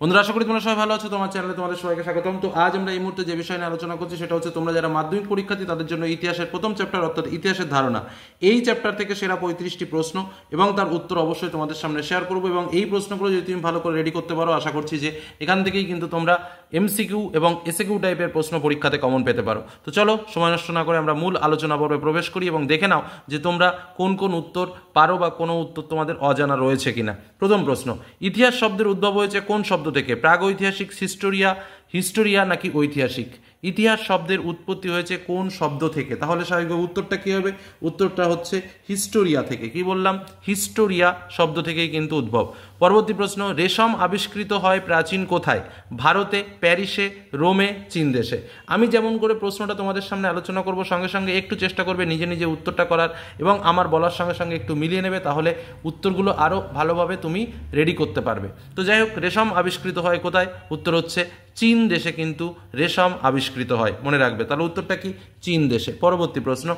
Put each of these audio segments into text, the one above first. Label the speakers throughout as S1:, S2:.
S1: বন্ধুরা আশা করি তোমরা সবাই ভালো আছো তোমার চ্যানেলে তোমাদের সবাইকে স্বাগতম তো আজ আমরা এই মুহূর্তে যে বিষয় নিয়ে আলোচনা করছি সেটা হচ্ছে তোমরা যারা মাধ্যমিক পরীক্ষার্থী তাদের জন্য ইতিহাসের প্রথম চ্যাপ্টার অর্থাৎ ইতিহাসের ধারণা এই চ্যাপ্টার থেকে সেরা পঁয়ত্রিশটি প্রশ্ন এবং তার উত্তর অবশ্যই তোমাদের সামনে শেয়ার করবো এবং এই প্রশ্নগুলো যদি তুমি ভালো করে রেডি করতে পারো আশা করছি যে এখান থেকেই কিন্তু তোমরা এমসিকিউ এবং এসিকিউ টাইপের প্রশ্ন পরীক্ষাতে কমন পেতে পারো তো চলো সময় নষ্ট না করে আমরা মূল আলোচনা পর্বে প্রবেশ করি এবং দেখে নাও যে তোমরা কোন কোন উত্তর পারো বা কোনো উত্তর তোমাদের অজানা রয়েছে কিনা প্রথম প্রশ্ন ইতিহাস শব্দের উদ্ভব হয়েছে কোন শব্দ থেকে প্রাগৈতিহাসিক সিস্টোরিয়া হিস্টোরিয়া নাকি ঐতিহাসিক ইতিহাস শব্দের উৎপত্তি হয়েছে কোন শব্দ থেকে তাহলে স্বাভাবিক উত্তরটা কী হবে উত্তরটা হচ্ছে হিস্টোরিয়া থেকে কি বললাম হিস্টোরিয়া শব্দ থেকেই কিন্তু উদ্ভব পরবর্তী প্রশ্ন রেশম আবিষ্কৃত হয় প্রাচীন কোথায় ভারতে প্যারিসে রোমে চীন দেশে আমি যেমন করে প্রশ্নটা তোমাদের সামনে আলোচনা করব সঙ্গে সঙ্গে একটু চেষ্টা করবে নিজে নিজে উত্তরটা করার এবং আমার বলার সঙ্গে সঙ্গে একটু মিলিয়ে নেবে তাহলে উত্তরগুলো আরও ভালোভাবে তুমি রেডি করতে পারবে তো যাই হোক রেশম আবিষ্কৃত হয় কোথায় উত্তর হচ্ছে চীন চীন দেশে কিন্তু রেশম আবিষ্কৃত হয় মনে রাখবে তাহলে উত্তরটা কি চীন দেশে পরবর্তী প্রশ্ন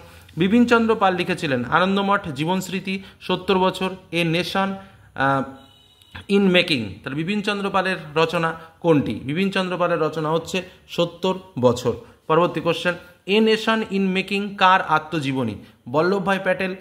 S1: বিপিনচন্দ্র পাল লিখেছিলেন আনন্দমঠ জীবনস্মৃতি সত্তর বছর এ নেশন ইন মেকিং তাহলে বিপিনচন্দ্র পালের রচনা কোনটি বিপিনচন্দ্র পালের রচনা হচ্ছে সত্তর বছর পরবর্তী question a nation in making কার আত্মজীবনী বল্লভভাই প্যাটেল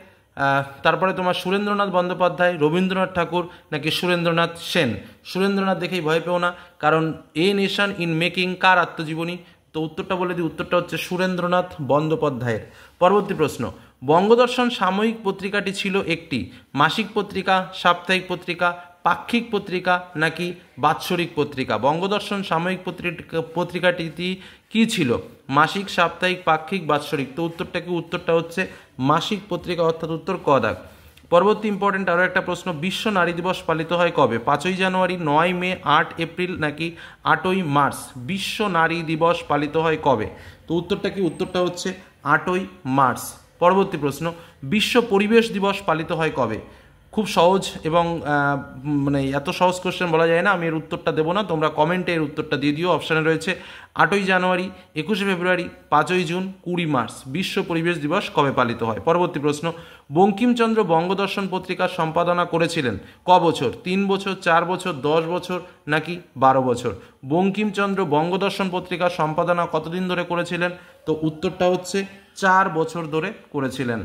S1: তারপরে তোমার সুরেন্দ্রনাথ বন্দ্যোপাধ্যায় রবীন্দ্রনাথ ঠাকুর নাকি সুরেন্দ্রনাথ সেন সুরেন্দ্রনাথ দেখেই ভয় পেও না কারণ এ নেশন ইন মেকিং কার আত্মজীবনী তো উত্তরটা বলে দিই উত্তরটা হচ্ছে সুরেন্দ্রনাথ বন্দ্যোপাধ্যায়ের পরবর্তী প্রশ্ন বঙ্গদর্শন সাময়িক পত্রিকাটি ছিল একটি মাসিক পত্রিকা সাপ্তাহিক পত্রিকা পাক্ষিক পত্রিকা নাকি বাৎসরিক পত্রিকা বঙ্গদর্শন সাময়িক পত্রিকা পত্রিকাটিতে কী ছিল মাসিক সাপ্তাহিক পাক্ষিক বাৎসরিক তো উত্তরটা কি উত্তরটা হচ্ছে মাসিক পত্রিকা অর্থাৎ উত্তর কদাক পরবর্তী ইম্পর্টেন্ট আরও একটা প্রশ্ন বিশ্ব নারী দিবস পালিত হয় কবে পাঁচই জানুয়ারি নয় মে আট এপ্রিল নাকি আটই মার্চ বিশ্ব নারী দিবস পালিত হয় কবে তো উত্তরটা কি উত্তরটা হচ্ছে আটই মার্চ পরবর্তী প্রশ্ন বিশ্ব পরিবেশ দিবস পালিত হয় কবে খুব সহজ এবং মানে এত সহজ কোশ্চেন বলা যায় না আমি এর উত্তরটা দেবো না তোমরা কমেন্টে এর উত্তরটা দিয়ে দিও অপশানে রয়েছে আটই জানুয়ারি একুশে ফেব্রুয়ারি পাঁচই জুন কুড়ি মার্চ বিশ্ব পরিবেশ দিবস কবে পালিত হয় পরবর্তী প্রশ্ন বঙ্কিমচন্দ্র বঙ্গদর্শন পত্রিকার সম্পাদনা করেছিলেন ক বছর তিন বছর চার বছর দশ বছর নাকি বারো বছর বঙ্কিমচন্দ্র বঙ্গদর্শন পত্রিকার সম্পাদনা কতদিন ধরে করেছিলেন তো উত্তরটা হচ্ছে চার বছর ধরে করেছিলেন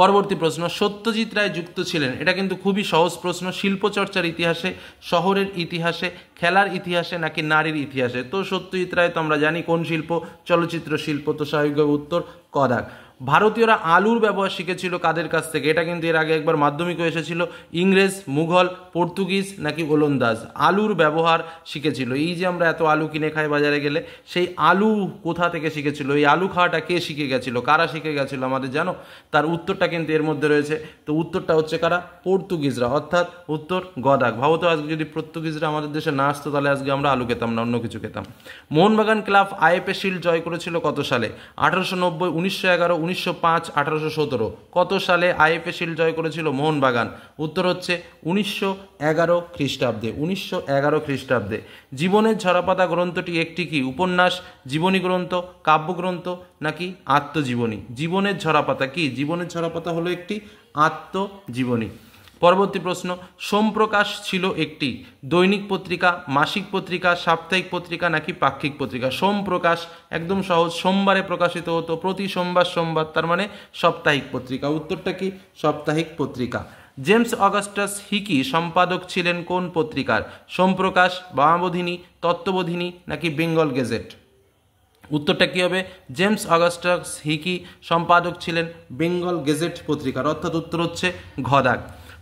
S1: পরবর্তী প্রশ্ন সত্যজিৎ রায় যুক্ত ছিলেন এটা কিন্তু খুবই সহজ প্রশ্ন শিল্পচর্চার ইতিহাসে শহরের ইতিহাসে খেলার ইতিহাসে নাকি নারীর ইতিহাসে তো সত্যজিৎ রায় তো আমরা জানি কোন শিল্প চলচ্চিত্র শিল্প তো স্বাভাবিকভাবে উত্তর কদাক ভারতীয়রা আলুর ব্যবহার শিখেছিল কাদের কাছ থেকে এটা কিন্তু এর আগে একবার মাধ্যমিকও এসেছিল ইংরেজ মুঘল পর্তুগিজ নাকি ওলন্দাজ আলুর ব্যবহার শিখেছিল এই যে আমরা এত আলু কিনে খাই বাজারে গেলে সেই আলু কোথা থেকে শিখেছিল এই আলু খাওয়াটা কে শিখে গেছিল কারা শিখে গেছিল আমাদের জানো তার উত্তরটা কিন্তু এর মধ্যে রয়েছে তো উত্তরটা হচ্ছে কারা পর্তুগিজরা অর্থাৎ উত্তর গদাক তো আজকে যদি পর্তুগিজরা আমাদের দেশে না আসতো তাহলে আজকে আমরা আলু খেতাম না অন্য কিছু খেতাম মোহনবাগান ক্লাব আইএফএ শিল্ড জয় করেছিল কত সালে আঠারোশো নব্বই উনিশশো এগারো উনিশশো পাঁচ সতেরো কত সালে আইএফএ শিল্ড জয় করেছিল মোহনবাগান উত্তর হচ্ছে উনিশশো এগারো খ্রিস্টাব্দে উনিশশো এগারো খ্রিস্টাব্দে জীবনের ঝরাপাতা গ্রন্থটি একটি কি উপন্যাস জীবনী গ্রন্থ কাব্যগ্রন্থ নাকি আত্মজীবনী জীবনের ঝরাপাতা কি জীবনের ঝরাপাতা হলো একটি আত্মজীবনী পরবর্তী প্রশ্ন সোমপ্রকাশ ছিল একটি দৈনিক পত্রিকা মাসিক পত্রিকা সাপ্তাহিক পত্রিকা নাকি পাক্ষিক পত্রিকা সোমপ্রকাশ একদম সহজ সোমবারে প্রকাশিত হতো প্রতি সোমবার সোমবার তার মানে সাপ্তাহিক পত্রিকা উত্তরটা কি সাপ্তাহিক পত্রিকা জেমস অগাস্টাস হিকি সম্পাদক ছিলেন কোন পত্রিকার সোমপ্রকাশ বামাবোধিনী তত্ত্ববোধিনী নাকি বেঙ্গল গেজেট উত্তরটা কী হবে জেমস অগাস্টাস হিকি সম্পাদক ছিলেন বেঙ্গল গেজেট পত্রিকার অর্থাৎ উত্তর হচ্ছে ঘদাক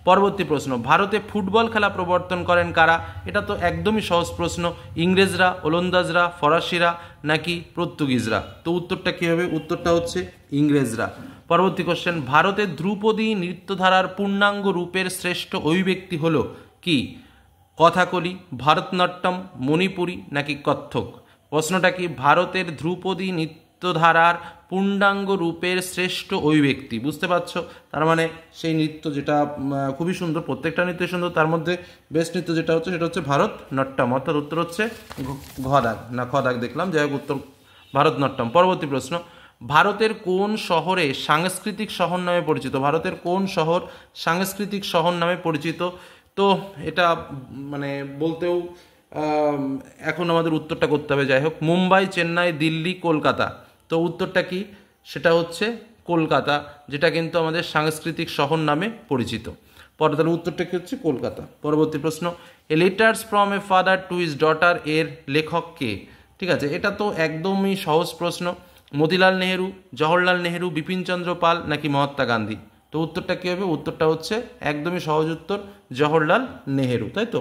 S1: পরবর্তী প্রশ্ন ভারতে ফুটবল খেলা প্রবর্তন করেন কারা এটা তো একদমই সহজ প্রশ্ন ইংরেজরা ওলন্দাজরা ফরাসিরা নাকি পর্তুগিজরা তো উত্তরটা কী হবে উত্তরটা হচ্ছে ইংরেজরা পরবর্তী কোশ্চেন ভারতে ধ্রুপদী নৃত্যধারার পূর্ণাঙ্গ রূপের শ্রেষ্ঠ অভিব্যক্তি হল কি কথাকলি ভারতনাট্যম মণিপুরী নাকি কত্থক প্রশ্নটা কি ভারতের ধ্রুপদী নৃত্যধারার পূর্ণাঙ্গ রূপের শ্রেষ্ঠ ওই ব্যক্তি বুঝতে পারছ তার মানে সেই নৃত্য যেটা খুবই সুন্দর প্রত্যেকটা নৃত্যই সুন্দর তার মধ্যে বেস্ট নৃত্য যেটা হচ্ছে সেটা হচ্ছে ভারত নট্টম অর্থাৎ উত্তর হচ্ছে ঘদাগ না খদাগ দেখলাম যাই হোক উত্তর ভারত নট্টম পরবর্তী প্রশ্ন ভারতের কোন শহরে সাংস্কৃতিক শহর নামে পরিচিত ভারতের কোন শহর সাংস্কৃতিক শহর নামে পরিচিত তো এটা মানে বলতেও এখন আমাদের উত্তরটা করতে হবে যাই হোক মুম্বাই চেন্নাই দিল্লি কলকাতা তো উত্তরটা কি সেটা হচ্ছে কলকাতা যেটা কিন্তু আমাদের সাংস্কৃতিক শহর নামে পরিচিত পরে তাহলে উত্তরটা কি হচ্ছে কলকাতা পরবর্তী প্রশ্ন a letters from a father to his daughter এর লেখক কে ঠিক আছে এটা তো একদমই সহজ প্রশ্ন মতিলাল নেহেরু জওহরলাল নেহেরু বিপিনচন্দ্র পাল নাকি মহাত্মা গান্ধী তো উত্তরটা কী হবে উত্তরটা হচ্ছে একদমই সহজ উত্তর জওহরলাল নেহেরু তাই তো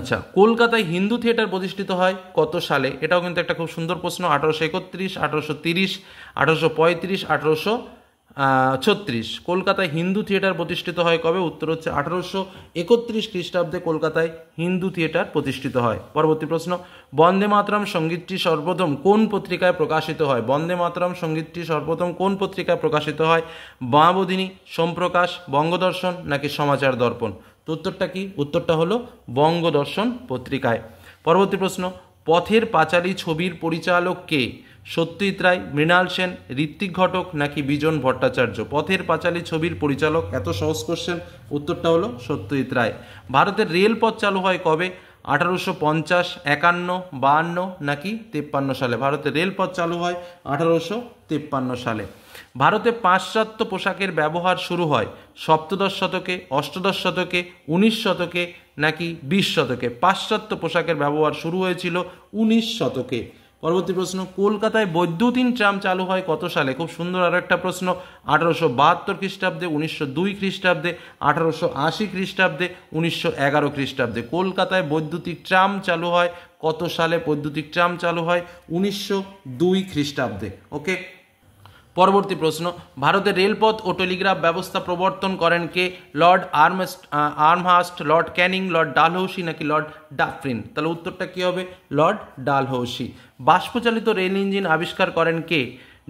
S1: আচ্ছা কলকাতায় হিন্দু থিয়েটার প্রতিষ্ঠিত হয় কত সালে এটাও কিন্তু একটা খুব সুন্দর প্রশ্ন আঠারোশো একত্রিশ আঠারোশো তিরিশ আঠারোশো পঁয়ত্রিশ আঠারোশো ছত্রিশ কলকাতায় হিন্দু থিয়েটার প্রতিষ্ঠিত হয় কবে উত্তর হচ্ছে আঠারোশো একত্রিশ খ্রিস্টাব্দে কলকাতায় হিন্দু থিয়েটার প্রতিষ্ঠিত হয় পরবর্তী প্রশ্ন বন্দে মাতরম সঙ্গীতটি সর্বপ্রথম কোন পত্রিকায় প্রকাশিত হয় বন্দে মাতরম সঙ্গীতটি সর্বপ্রথম কোন পত্রিকায় প্রকাশিত হয় বাঁবোধিনী সোমপ্রকাশ বঙ্গদর্শন নাকি সমাচার দর্পণ তো উত্তরটা কি উত্তরটা হলো বঙ্গদর্শন পত্রিকায় পরবর্তী প্রশ্ন পথের পাঁচালী ছবির পরিচালক কে সত্যজিৎ রায় মৃণাল সেন ঋত্বিক ঘটক নাকি বিজন ভট্টাচার্য পথের পাঁচালী ছবির পরিচালক এত সহজ কোশ্চেন উত্তরটা হলো সত্যজিৎ রায় ভারতের রেলপথ চালু হয় কবে আঠারোশো পঞ্চাশ একান্ন বাহান্ন নাকি তেপ্পান্ন সালে ভারতে রেলপথ চালু হয় আঠারোশো তেপ্পান্ন সালে ভারতে পাশ্চাত্য পোশাকের ব্যবহার শুরু হয় সপ্তদশ শতকে অষ্টদশ শতকে উনিশ শতকে নাকি বিশ শতকে পাশ্চাত্য পোশাকের ব্যবহার শুরু হয়েছিল উনিশ শতকে পরবর্তী প্রশ্ন কলকাতায় বৈদ্যুতিন ট্রাম চালু হয় কত সালে খুব সুন্দর আরও একটা প্রশ্ন আঠারোশো বাহাত্তর খ্রিস্টাব্দে উনিশশো দুই খ্রিস্টাব্দে আঠারোশো আশি খ্রিস্টাব্দে উনিশশো এগারো খ্রিস্টাব্দে কলকাতায় বৈদ্যুতিক ট্রাম চালু হয় কত সালে বৈদ্যুতিক ট্রাম চালু হয় উনিশশো দুই খ্রিস্টাব্দে ওকে পরবর্তী প্রশ্ন ভারতের রেলপথ ও টেলিগ্রাফ ব্যবস্থা প্রবর্তন করেন কে lord Amherst Amherst lord Canning lord Dalhousie নাকি লর্ড ডাফরিন তাহলে উত্তরটা কী হবে লর্ড ডালহৌসি বাষ্পচালিত রেল ইঞ্জিন আবিষ্কার করেন কে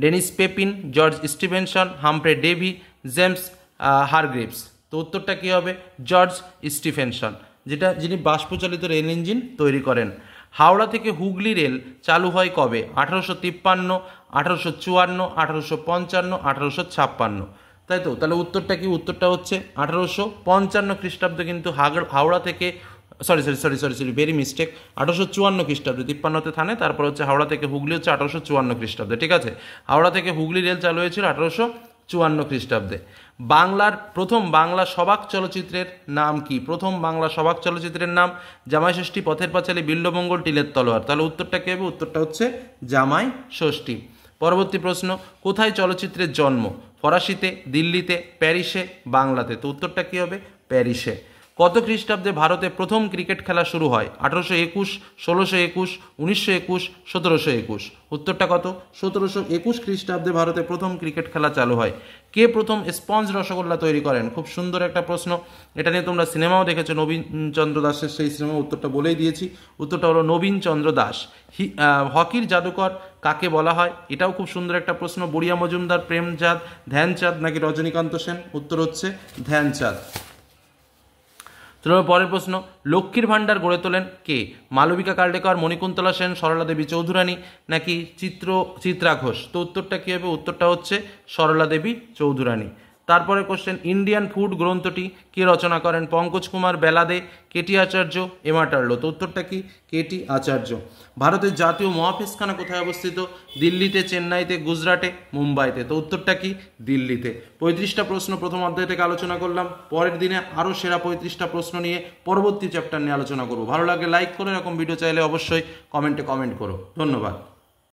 S1: Denis Papin George Stephenson Humphry Davy James Hargreaves তো উত্তরটা কী হবে জর্জ স্টিফেনসন যেটা যিনি বাষ্পচালিত রেল ইঞ্জিন তৈরি করেন হাওড়া থেকে হুগলি রেল চালু হয় কবে আঠারোশো তিপ্পান্ন আঠারোশো চুয়ান্ন আঠারোশো পঞ্চান্ন আঠারোশো ছাপ্পান্ন তাই তো তাহলে উত্তরটা কি উত্তরটা হচ্ছে আঠারোশো পঞ্চান্ন খ্রিস্টাব্দে কিন্তু হাওড়া থেকে sorry sorry sorry sorry sorry very mistake আঠারোশো চুয়ান্ন খ্রিস্টাব্দে তিপ্পান্নতে থানে তারপর হচ্ছে হাওড়া থেকে হুগলি হচ্ছে আঠারোশো চুয়ান্ন খ্রিস্টাব্দে ঠিক আছে হাওড়া থেকে হুগলি রেল চালু হয়েছিল আঠারোশো চুয়ান্ন খ্রিস্টাব্দে বাংলার প্রথম বাংলা সবাক চলচ্চিত্রের নাম কি প্রথম বাংলা সবাক চলচ্চিত্রের নাম জামাই ষষ্ঠী পথের পাঁচালী বিল্লমঙ্গল টিলের তলোয়ার তাহলে উত্তরটা কী হবে উত্তরটা হচ্ছে জামাই ষষ্ঠী পরবর্তী প্রশ্ন কোথায় চলচ্চিত্রের জন্ম ফরাসিতে দিল্লিতে প্যারিসে বাংলাতে তো উত্তরটা কী হবে প্যারিসে কত খ্রিস্টাব্দে ভারতে প্রথম ক্রিকেট খেলা শুরু হয় আঠারোশো একুশ ষোলোশো একুশ উনিশশো একুশ সতেরোশো একুশ উত্তরটা কত সতেরোশো একুশ খ্রিস্টাব্দে ভারতে প্রথম ক্রিকেট খেলা চালু হয় কে প্রথম স্পঞ্জ রসগোল্লা তৈরি করেন খুব সুন্দর একটা প্রশ্ন এটা নিয়ে তোমরা সিনেমাও দেখেছো নবীনচন্দ্র দাসের সেই সিনেমা উত্তরটা বলেই দিয়েছি উত্তরটা হলো নবীনচন্দ্র দাস হকির জাদুকর কাকে বলা হয় এটাও খুব সুন্দর একটা প্রশ্ন বড়িয়া মজুমদার প্রেমচাঁদ ধ্যানচাঁদ নাকি রজনীকান্ত সেন উত্তর হচ্ছে ধ্যানচাঁদ তৃণমূল পরের প্রশ্ন লক্ষ্মীর ভাণ্ডার গড়ে তোলেন কে মালবিকা কার্ডেকর মণিকুন্তলা সেন সরলা দেবী চৌধুরানী নাকি চিত্র চিত্রা ঘোষ তো উত্তরটা কী হবে উত্তরটা হচ্ছে সরলা দেবী চৌধুরানী তারপরে কোশ্চেন ইন্ডিয়ান ফুড গ্রন্থটি কে রচনা করেন পঙ্কজ কুমার বেলাদে কেটি আচার্য এমাটার্লো তো উত্তরটা কি কেটি আচার্য ভারতের জাতীয় মহাফিসখানা কোথায় অবস্থিত দিল্লিতে চেন্নাইতে গুজরাটে মুম্বাইতে তো উত্তরটা কি দিল্লিতে পঁয়ত্রিশটা প্রশ্ন প্রথম অধ্যায় থেকে আলোচনা করলাম পরের দিনে আরও সেরা পঁয়ত্রিশটা প্রশ্ন নিয়ে পরবর্তী চ্যাপ্টার নিয়ে আলোচনা করবো ভালো লাগে লাইক করে এরকম ভিডিও চাইলে অবশ্যই কমেন্টে কমেন্ট করো ধন্যবাদ